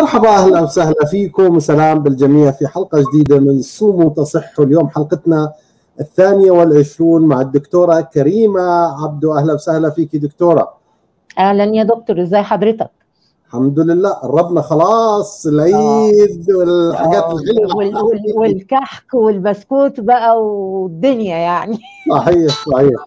مرحبا اهلا وسهلا فيكم وسلام بالجميع في حلقه جديده من صوم وتصح اليوم حلقتنا الثانيه والعشرون مع الدكتوره كريمه عبدو اهلا وسهلا فيك دكتوره اهلا يا دكتور ازي حضرتك الحمد لله قربنا خلاص العيد آه. والحاجات آه. الحلوه وال وال والكحك والبسكوت بقى والدنيا يعني صحيح صحيح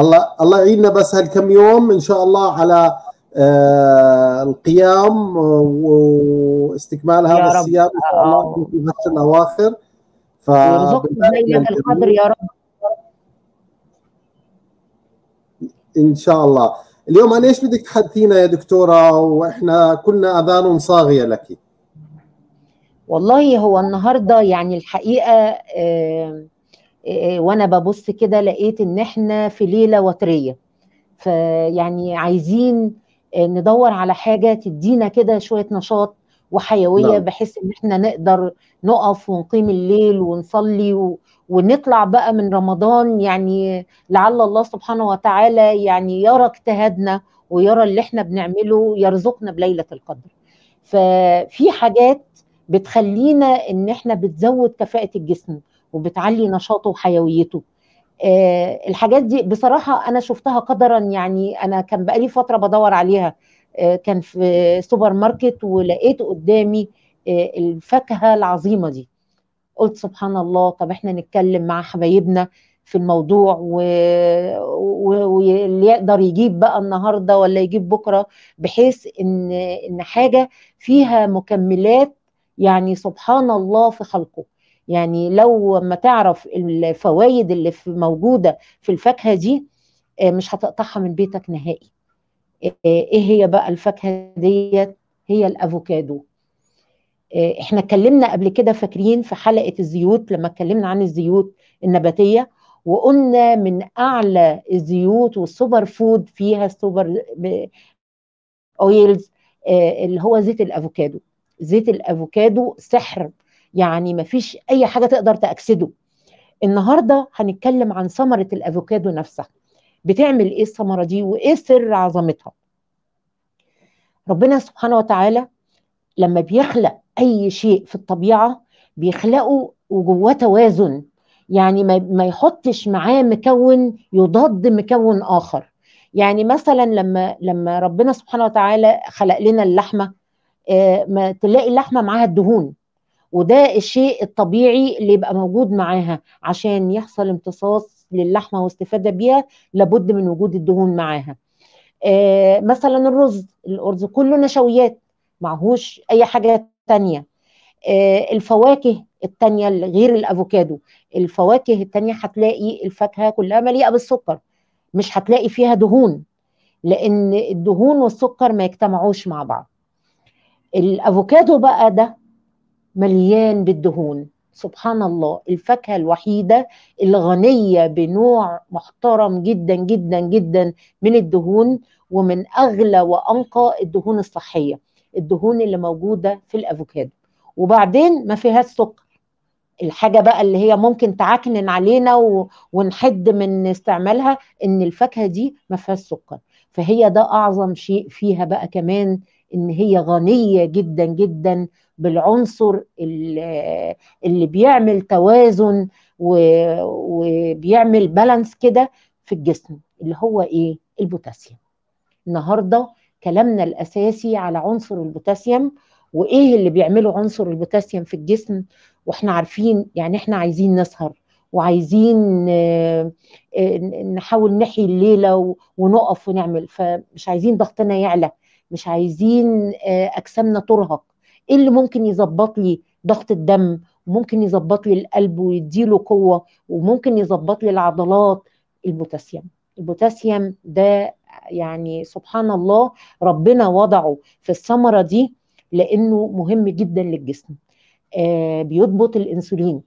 الله الله يعيننا بس هالكم يوم ان شاء الله على آه، القيام آه، واستكمال هذا الصيام ان شاء الله في الفتره الاواخر ف القدر يا رب ان شاء الله اليوم انا ايش بدك تحدثينا يا دكتوره واحنا كنا اذان صاغيه لك والله هو النهارده يعني الحقيقه آه آه، وانا ببص كده لقيت ان احنا في ليله وتريه فيعني عايزين آه، ندور على حاجه تدينا كده شويه نشاط وحيويه نعم. بحيث ان احنا نقدر نقف ونقيم الليل ونصلي و... ونطلع بقى من رمضان يعني لعل الله سبحانه وتعالى يعني يرى اجتهادنا ويرى اللي احنا بنعمله يرزقنا بليله القدر. ففي حاجات بتخلينا ان احنا بتزود كفاءه الجسم وبتعلي نشاطه وحيويته آه الحاجات دي بصراحه انا شفتها قدرا يعني انا كان بقالي فتره بدور عليها آه كان في سوبر ماركت ولقيت قدامي آه الفاكهه العظيمه دي قلت سبحان الله طب احنا نتكلم مع حبايبنا في الموضوع واللي يقدر يجيب بقى النهارده ولا يجيب بكره بحيث ان ان حاجه فيها مكملات يعني سبحان الله في خلقه يعني لو ما تعرف الفوائد اللي في موجوده في الفاكهه دي آه، مش هتقطعها من بيتك نهائي آه، ايه هي بقى الفاكهه ديت هي الافوكادو آه، احنا اتكلمنا قبل كده فاكرين في حلقه الزيوت لما اتكلمنا عن الزيوت النباتيه وقلنا من اعلى الزيوت والسوبر فود فيها السوبر اويلز اللي هو زيت الافوكادو زيت الافوكادو سحر يعني ما فيش اي حاجه تقدر تاكسده النهارده هنتكلم عن ثمره الافوكادو نفسها بتعمل ايه الثمره دي وايه سر عظمتها ربنا سبحانه وتعالى لما بيخلق اي شيء في الطبيعه بيخلقه وجواه توازن يعني ما يحطش معاه مكون يضاد مكون اخر يعني مثلا لما لما ربنا سبحانه وتعالى خلق لنا اللحمه آه، ما تلاقي اللحمه معاها الدهون وده الشيء الطبيعي اللي يبقى موجود معاها عشان يحصل امتصاص للحمه واستفاده بيها لابد من وجود الدهون معاها آه مثلا الرز الارز كله نشويات معهوش اي حاجه تانية آه الفواكه التانية غير الافوكادو الفواكه التانية هتلاقي الفاكهه كلها مليئه بالسكر مش هتلاقي فيها دهون لان الدهون والسكر ما يجتمعوش مع بعض الافوكادو بقى ده مليان بالدهون سبحان الله الفاكهه الوحيده الغنيه بنوع محترم جدا جدا جدا من الدهون ومن اغلى وانقى الدهون الصحيه الدهون اللي موجوده في الافوكادو وبعدين ما فيهاش سكر الحاجه بقى اللي هي ممكن تعكنن علينا و... ونحد من استعمالها ان الفاكهه دي ما فيهاش سكر فهي ده اعظم شيء فيها بقى كمان ان هي غنيه جدا جدا بالعنصر اللي, اللي بيعمل توازن وبيعمل بالانس كده في الجسم اللي هو ايه البوتاسيوم النهارده كلامنا الاساسي على عنصر البوتاسيوم وايه اللي بيعمله عنصر البوتاسيوم في الجسم واحنا عارفين يعني احنا عايزين نسهر وعايزين آه، آه، نحاول نحيي الليله ونقف ونعمل فمش عايزين ضغطنا يعلى مش عايزين آه، اجسامنا ترهق ايه اللي ممكن يظبط لي ضغط الدم وممكن يظبط لي القلب ويديله قوه وممكن يظبط لي العضلات البوتاسيوم البوتاسيوم ده يعني سبحان الله ربنا وضعه في الثمره دي لانه مهم جدا للجسم آه بيضبط الانسولين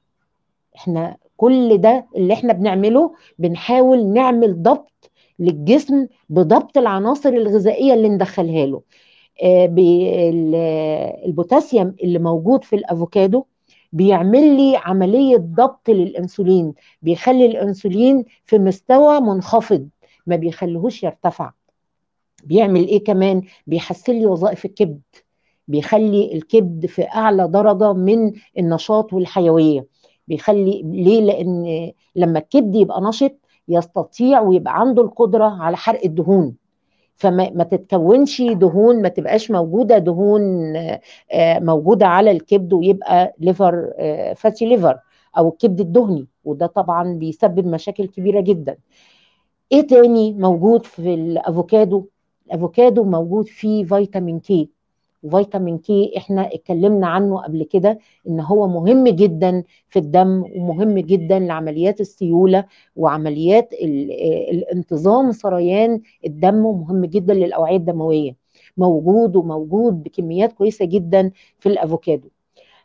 احنا كل ده اللي احنا بنعمله بنحاول نعمل ضبط للجسم بضبط العناصر الغذائيه اللي ندخلها له آه، بالبوتاسيوم اللي موجود في الافوكادو بيعمل لي عمليه ضبط للانسولين بيخلي الانسولين في مستوى منخفض ما بيخليهوش يرتفع بيعمل ايه كمان بيحسن لي وظائف الكبد بيخلي الكبد في اعلى درجه من النشاط والحيويه بيخلي ليه لان لما الكبد يبقى نشط يستطيع ويبقى عنده القدره على حرق الدهون فما تتكونش دهون ما تبقاش موجوده دهون آه، آه، موجوده على الكبد ويبقى ليفر فاتي ليفر او الكبد الدهني وده طبعا بيسبب مشاكل كبيره جدا ايه تاني موجود في الافوكادو الافوكادو موجود فيه فيتامين كي وفيتامين كي احنا اتكلمنا عنه قبل كده ان هو مهم جدا في الدم ومهم جدا لعمليات السيوله وعمليات الانتظام سريان الدم ومهم جدا للاوعيه الدمويه موجود وموجود بكميات كويسه جدا في الافوكادو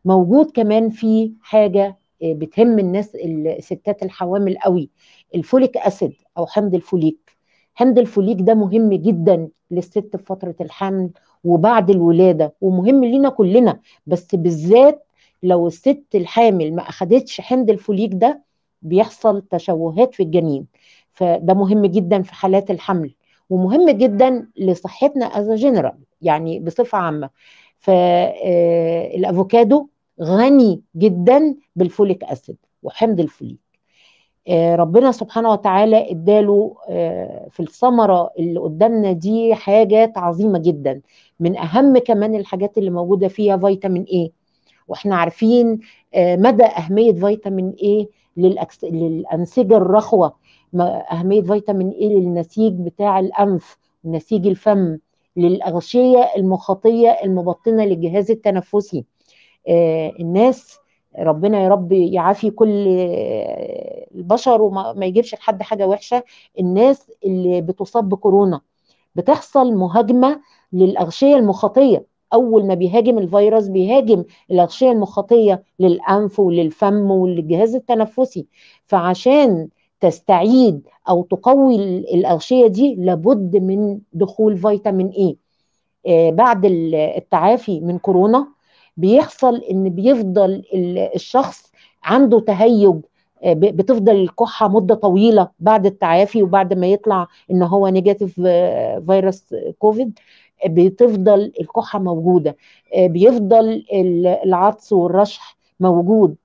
موجود كمان في حاجه آه، بتهم الناس الستات الحوامل قوي الفوليك اسيد او حمض الفوليك حمض الفوليك ده مهم جدا للست في فتره الحمل وبعد الولاده ومهم لينا كلنا بس بالذات لو الست الحامل ما اخدتش حمض الفوليك ده بيحصل تشوهات في الجنين فده مهم جدا في حالات الحمل ومهم جدا لصحتنا از جنرال يعني بصفه عامه فالافوكادو آه، غني جدا بالفوليك اسيد وحمض الفوليك آه، ربنا سبحانه وتعالى اداله آه، في الثمره اللي قدامنا دي حاجات عظيمه جدا من اهم كمان الحاجات اللي موجوده فيها فيتامين ايه واحنا عارفين آه، مدى اهميه فيتامين ايه للأكس... للانسجه الرخوه اهميه فيتامين ايه للنسيج بتاع الانف نسيج الفم للاغشيه المخاطيه المبطنه للجهاز التنفسي الناس ربنا يا رب يعافي كل البشر وما يجيبش لحد حاجه وحشه الناس اللي بتصاب بكورونا بتحصل مهاجمه للاغشيه المخاطيه اول ما بيهاجم الفيروس بيهاجم الاغشيه المخاطيه للانف وللفم وللجهاز التنفسي فعشان تستعيد او تقوي الاغشيه دي لابد من دخول فيتامين اي آه، بعد التعافي من كورونا بيحصل ان بيفضل الشخص عنده تهيج آه، بتفضل الكحه مده طويله بعد التعافي وبعد ما يطلع ان هو نيجاتيف آه، فيروس كوفيد بتفضل الكحه موجوده آه، بيفضل العطس والرشح موجود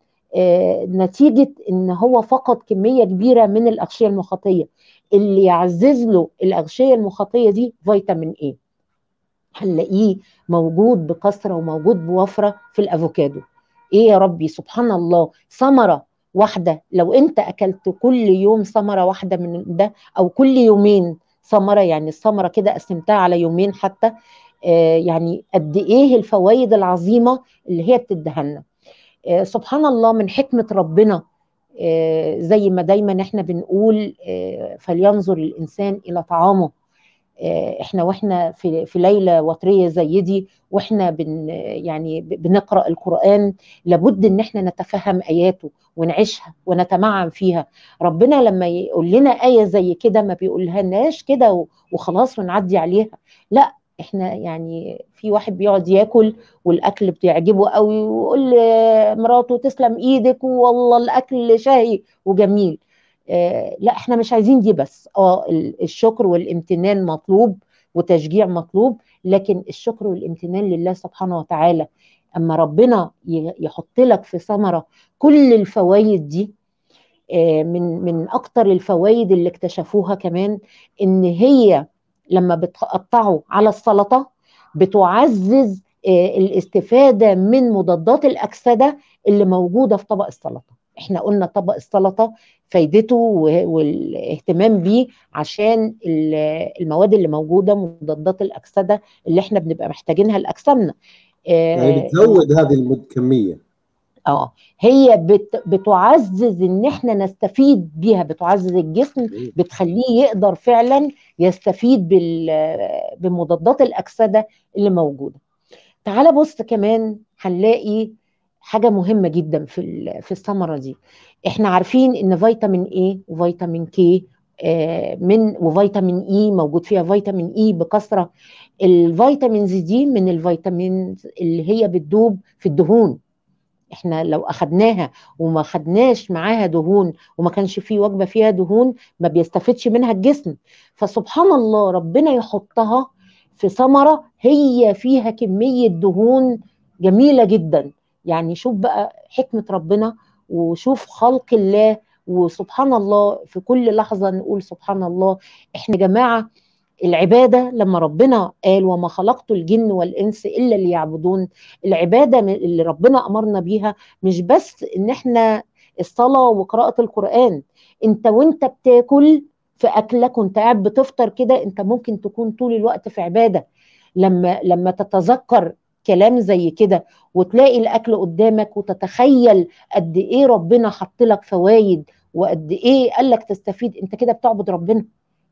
نتيجه ان هو فقد كميه كبيره من الاغشيه المخاطيه اللي يعزز له الاغشيه المخاطيه دي فيتامين ايه هنلاقيه موجود بكثره وموجود بوفره في الافوكادو ايه يا ربي سبحان الله ثمره واحده لو انت اكلت كل يوم ثمره واحده من ده او كل يومين ثمره يعني الثمره كده قسمتها على يومين حتى آه، يعني قد ايه الفوائد العظيمه اللي هي بتديها لنا آه، سبحان الله من حكمه ربنا آه، زي ما دايما احنا بنقول فلينظر الانسان الى طعامه آه، احنا واحنا في في ليله وطريه زي دي واحنا بن يعني بنقرا القران لابد ان احنا نتفهم اياته ونعيشها ونتمعن فيها ربنا لما يقول لنا ايه زي كده ما بيقولهالناش كده وخلاص ونعدي عليها لا احنا يعني في واحد بيقعد ياكل والاكل بيعجبه قوي ويقول لمراته تسلم ايدك والله الاكل شهي وجميل آه، لا احنا مش عايزين دي بس اه الشكر والامتنان مطلوب وتشجيع مطلوب لكن الشكر والامتنان لله سبحانه وتعالى اما ربنا يحط لك في ثمره كل الفوائد دي آه، من من اكتر الفوائد اللي اكتشفوها كمان ان هي لما بتقطعه على السلطه بتعزز آه، الاستفاده من مضادات الاكسده اللي موجوده في طبق السلطه احنا قلنا طبق السلطه فايدته والاهتمام بيه عشان المواد اللي موجوده مضادات الاكسده اللي احنا بنبقى محتاجينها لاجسامنا آه، يعني بتزود هذه الكميه اه هي بت بتعزز ان احنا نستفيد بيها بتعزز الجسم بتخليه يقدر فعلا يستفيد بمضادات الاكسده اللي موجوده تعال بص كمان هنلاقي حاجة مهمة جدا في في الثمرة دي احنا عارفين ان فيتامين اي وفيتامين كي آه، من وفيتامين اي e موجود فيها فيتامين اي e بكثرة الفيتامينز دي من الفيتامينز اللي هي بتدوب في الدهون احنا لو اخدناها وما خدناش معاها دهون وما كانش في وجبه فيها دهون ما بيستفدش منها الجسم فسبحان الله ربنا يحطها في ثمره هي فيها كميه دهون جميله جدا يعني شوف بقى حكمه ربنا وشوف خلق الله وسبحان الله في كل لحظه نقول سبحان الله احنا جماعه العبادة لما ربنا قال وما خلقت الجن والإنس إلا ليعبدون العبادة اللي ربنا أمرنا بيها مش بس إن إحنا الصلاة وقراءة القرآن أنت وأنت بتاكل في أكلك وأنت قاعد بتفطر كده أنت ممكن تكون طول الوقت في عبادة لما لما تتذكر كلام زي كده وتلاقي الاكل قدامك وتتخيل قد ايه ربنا حط لك فوايد وقد ايه قال لك تستفيد انت كده بتعبد ربنا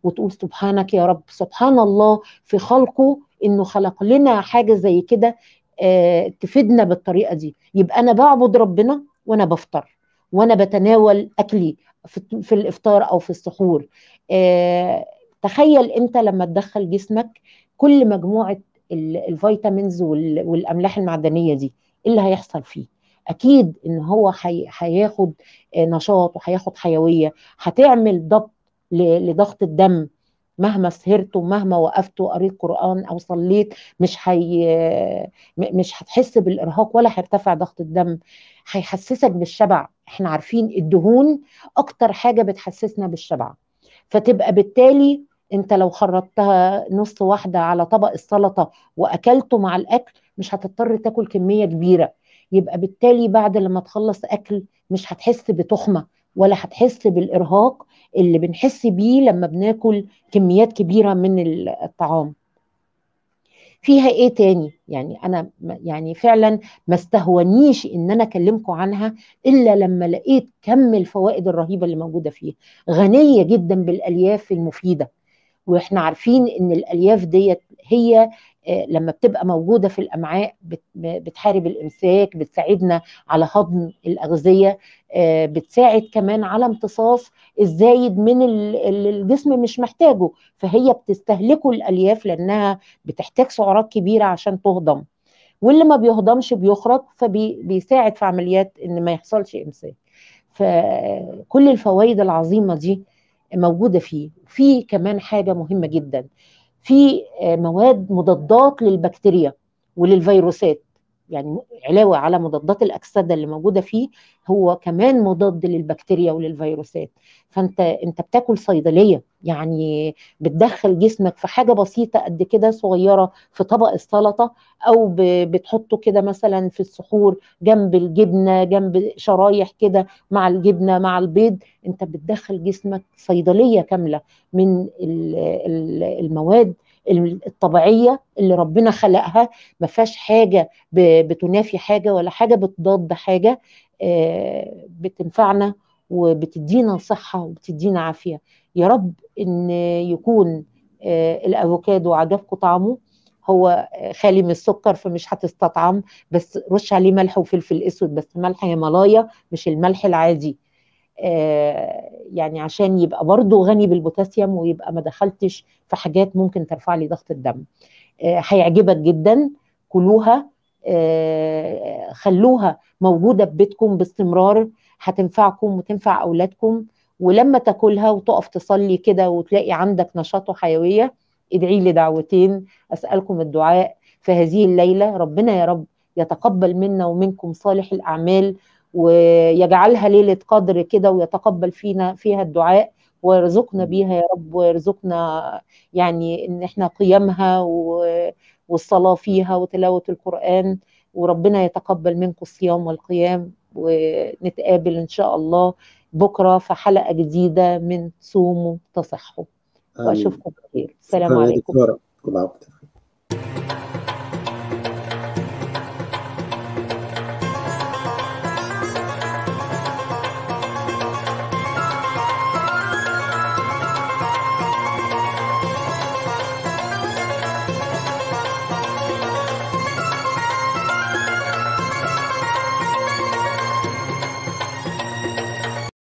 وتقول سبحانك يا رب سبحان الله في خلقه انه خلق لنا حاجه زي كده آه تفيدنا بالطريقه دي يبقى انا بعبد ربنا وانا بفطر وانا بتناول اكلي في, في الافطار او في السحور آه تخيل انت لما تدخل جسمك كل مجموعه الفيتامينز والاملاح المعدنيه دي ايه اللي هيحصل فيه اكيد ان هو هياخد نشاط وهياخد حيويه هتعمل ضبط لضغط الدم مهما سهرت ومهما وقفت وقريت قران او صليت مش هي مش هتحس بالارهاق ولا هيرتفع ضغط الدم هيحسسك بالشبع احنا عارفين الدهون اكتر حاجه بتحسسنا بالشبع فتبقى بالتالي انت لو خرطتها نص واحده على طبق السلطه واكلته مع الاكل مش هتضطر تاكل كميه كبيره يبقى بالتالي بعد لما تخلص اكل مش هتحس بتخمه ولا هتحس بالارهاق اللي بنحس بيه لما بناكل كميات كبيره من الطعام فيها ايه تاني يعني انا يعني فعلا ما استهونيش ان انا اكلمكم عنها الا لما لقيت كم الفوائد الرهيبه اللي موجوده فيها غنيه جدا بالالياف المفيده واحنا عارفين ان الالياف ديت هي آه، لما بتبقى موجودة في الأمعاء بتحارب الإمساك بتساعدنا على هضم الأغذية آه، بتساعد كمان على امتصاص الزايد من اللي الجسم مش محتاجه فهي بتستهلكه الألياف لأنها بتحتاج سعرات كبيرة عشان تهضم واللي ما بيهضمش بيخرج فبيساعد في عمليات إن ما يحصلش إمساك فكل الفوائد العظيمة دي موجوده فيه في كمان حاجه مهمه جدا في آه، مواد مضادات للبكتيريا وللفيروسات يعني علاوه على مضادات الاكسده اللي موجوده فيه هو كمان مضاد للبكتيريا وللفيروسات فانت انت بتاكل صيدليه يعني بتدخل جسمك في حاجه بسيطه قد كده صغيره في طبق السلطه او بتحطه كده مثلا في السحور جنب الجبنه جنب شرايح كده مع الجبنه مع البيض انت بتدخل جسمك صيدليه كامله من المواد الطبيعيه اللي ربنا خلقها ما فيهاش حاجه بتنافي حاجه ولا حاجه بتضاد حاجه آه، بتنفعنا وبتدينا صحه وبتدينا عافيه يا رب ان يكون آه، الافوكادو عجبكم طعمه هو آه، خالي من السكر فمش هتستطعم بس رش عليه ملح وفلفل اسود بس ملح هيمالايا مش الملح العادي آه، يعني عشان يبقى برضه غني بالبوتاسيوم ويبقى ما دخلتش في حاجات ممكن ترفع لي ضغط الدم آه، هيعجبك جدا كلوها آه، خلوها موجوده في بيتكم باستمرار هتنفعكم وتنفع اولادكم ولما تاكلها وتقف تصلي كده وتلاقي عندك نشاط وحيويه ادعي لي دعوتين اسالكم الدعاء في هذه الليله ربنا يا رب يتقبل منا ومنكم صالح الاعمال ويجعلها ليله قدر كده ويتقبل فينا فيها الدعاء ويرزقنا بيها يا رب ويرزقنا يعني ان احنا قيامها والصلاه فيها وتلاوه القران وربنا يتقبل منكم الصيام والقيام ونتقابل ان شاء الله بكره في حلقه جديده من صوموا تصحوا واشوفكم بخير السلام عليكم